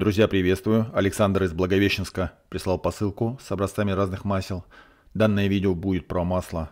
Друзья, приветствую. Александр из Благовещенска прислал посылку с образцами разных масел. Данное видео будет про масло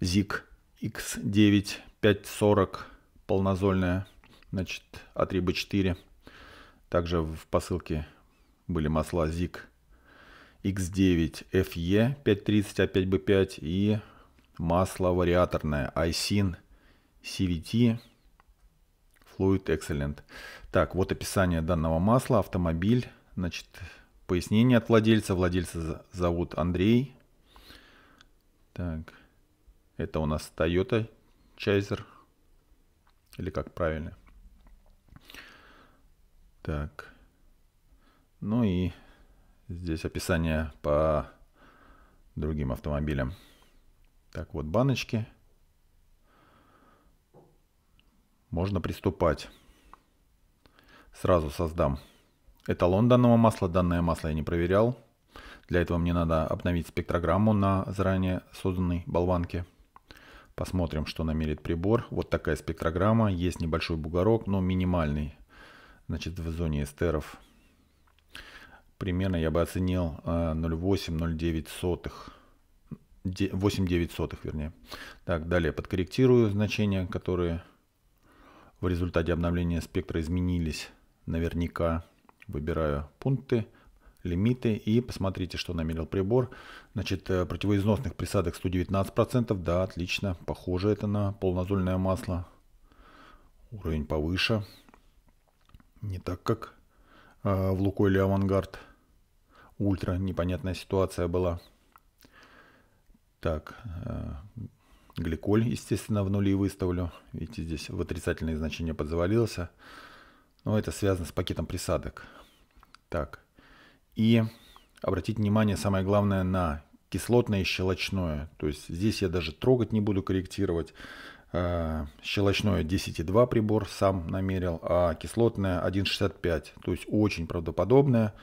ZIG X9 540 полнозольное, значит, от рыба 4. Также в посылке были масла ZIG X9 FE 530 А5B5 и масло вариаторное Айсин CVT Fluid Excellent. Так, вот описание данного масла, автомобиль, значит, пояснение от владельца. Владельца зовут Андрей. Так, это у нас Toyota Chaser, или как правильно. Так, ну и здесь описание по другим автомобилям. Так, вот баночки. Можно приступать. Сразу создам эталон данного масла. Данное масло я не проверял. Для этого мне надо обновить спектрограмму на заранее созданной болванке. Посмотрим, что намерит прибор. Вот такая спектрограмма. Есть небольшой бугорок, но минимальный. Значит, в зоне эстеров. Примерно я бы оценил 0,8-0,9 э, сотых. 8,9 сотых, вернее. Так, далее подкорректирую значения, которые в результате обновления спектра изменились наверняка. Выбираю пункты, лимиты и посмотрите, что намерил прибор. Значит, э, противоизносных присадок 119%, да, отлично, похоже это на полнозольное масло. Уровень повыше, не так как э, в Лукойле Авангард. Ультра непонятная ситуация была. Так, э, Гликоль, естественно, в нули выставлю. Видите, здесь в отрицательные значения подзавалился. Но это связано с пакетом присадок. Так. И обратить внимание, самое главное, на кислотное и щелочное. То есть здесь я даже трогать не буду корректировать. Э, щелочное 10,2 прибор сам намерил, а кислотное 1,65. То есть очень правдоподобное.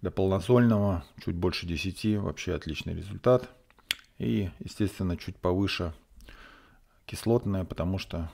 Для полнозольного чуть больше 10. Вообще отличный результат. И, естественно, чуть повыше кислотная, потому что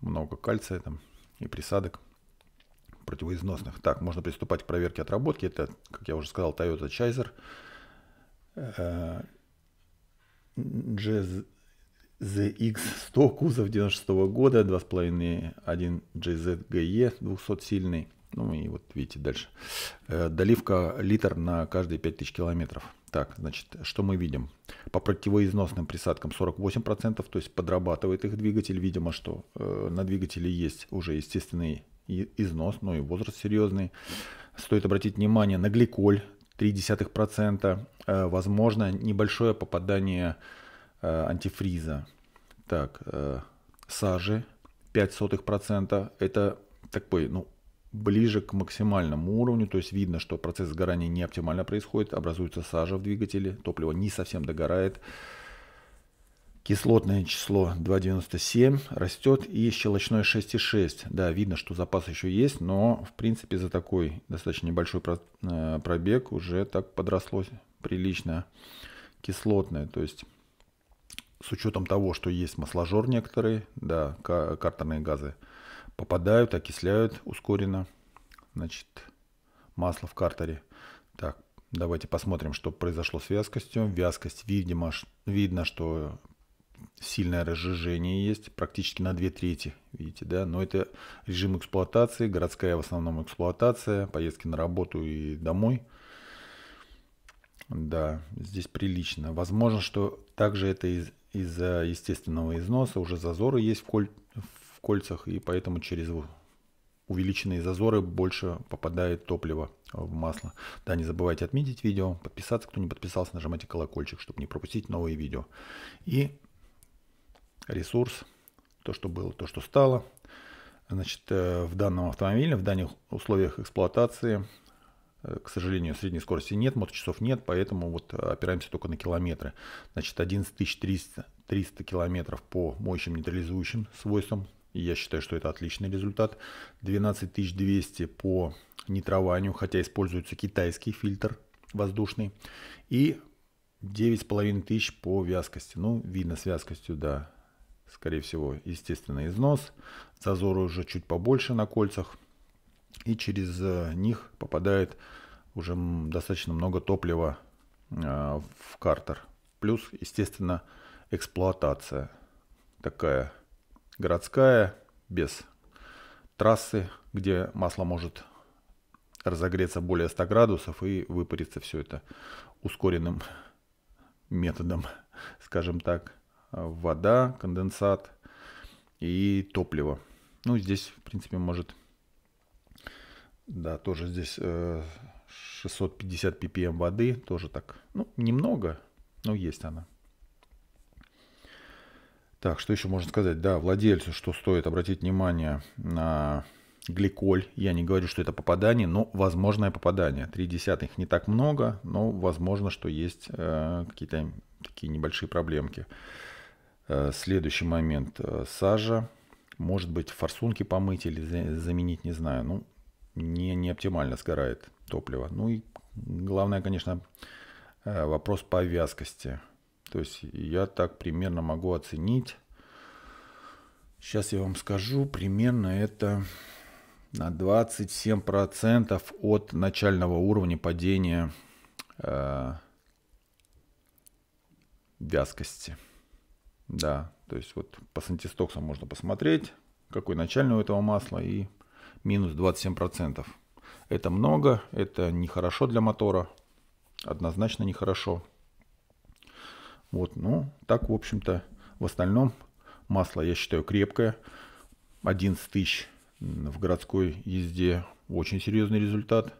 много кальция там и присадок противоизносных. Так, можно приступать к проверке отработки. Это, как я уже сказал, Toyota Chaser. Э, gzx 100 кузов 96 -го года, 2,5-1 JZGE 200-сильный. Ну и вот видите дальше. Э, доливка литр на каждые 5000 километров. Так, значит, что мы видим? По противоизносным присадкам 48%, то есть подрабатывает их двигатель. Видимо, что э, на двигателе есть уже естественный износ, но и возраст серьезный. Стоит обратить внимание на гликоль 0,3%. Э, возможно, небольшое попадание э, антифриза. Так, э, сажи 0,05%. Это такой, ну, ближе к максимальному уровню, то есть видно, что процесс сгорания не оптимально происходит, образуется сажа в двигателе, топливо не совсем догорает, Кислотное число 2,97 растет и щелочное 6,6. Да, видно, что запас еще есть, но в принципе за такой достаточно небольшой э, пробег уже так подросло прилично кислотное. То есть с учетом того, что есть масложор некоторые, да, картерные газы, попадают, окисляют ускоренно, значит, масло в картере. Так, давайте посмотрим, что произошло с вязкостью. Вязкость, видимо, видно, что сильное разжижение есть, практически на две трети, видите, да, но это режим эксплуатации, городская в основном эксплуатация, поездки на работу и домой. Да, здесь прилично. Возможно, что также это из, из-за естественного износа, уже зазоры есть в, коль, в кольцах, и поэтому через увеличенные зазоры больше попадает топливо э, в масло. Да, не забывайте отметить видео, подписаться, кто не подписался, нажимайте колокольчик, чтобы не пропустить новые видео. И ресурс, то, что было, то, что стало. Значит, э, в данном автомобиле, в данных условиях эксплуатации, э, к сожалению, средней скорости нет, моточасов нет, поэтому вот опираемся только на километры. Значит, 11300 300 километров по моющим нейтрализующим свойствам я считаю, что это отличный результат. 12200 по нитрованию, хотя используется китайский фильтр воздушный. И 9500 по вязкости. Ну, видно с вязкостью, да. Скорее всего, естественно, износ. Зазоры уже чуть побольше на кольцах. И через э, них попадает уже достаточно много топлива э, в картер. Плюс, естественно, эксплуатация такая городская, без трассы, где масло может разогреться более 100 градусов и выпариться все это ускоренным методом, скажем так. Вода, конденсат и топливо. Ну, здесь, в принципе, может... Да, тоже здесь 650 э, ppm воды, тоже так. Ну, немного, но есть она. Так, что еще можно сказать? Да, владельцу, что стоит обратить внимание на гликоль. Я не говорю, что это попадание, но возможное попадание. Три десятых не так много, но возможно, что есть э, какие-то такие небольшие проблемки. Э, следующий момент. Э, сажа. Может быть, форсунки помыть или за, заменить, не знаю. Ну, не, не оптимально сгорает топливо. Ну и главное, конечно, э, вопрос по вязкости то есть я так примерно могу оценить. Сейчас я вам скажу, примерно это на 27% от начального уровня падения э, вязкости. Да, то есть вот по сантистоксам можно посмотреть, какой начальный у этого масла и минус 27%. Это много, это нехорошо для мотора, однозначно нехорошо. Вот, ну, так, в общем-то, в остальном масло, я считаю, крепкое. 11 тысяч в городской езде. Очень серьезный результат.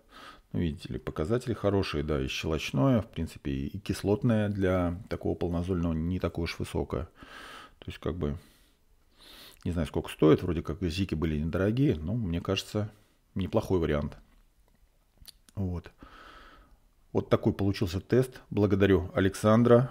Ну, видите ли, показатели хорошие, да, и щелочное, в принципе, и кислотное для такого полнозольного не такое уж высокое. То есть, как бы, не знаю, сколько стоит, вроде как зики были недорогие, но мне кажется, неплохой вариант. Вот. Вот такой получился тест. Благодарю Александра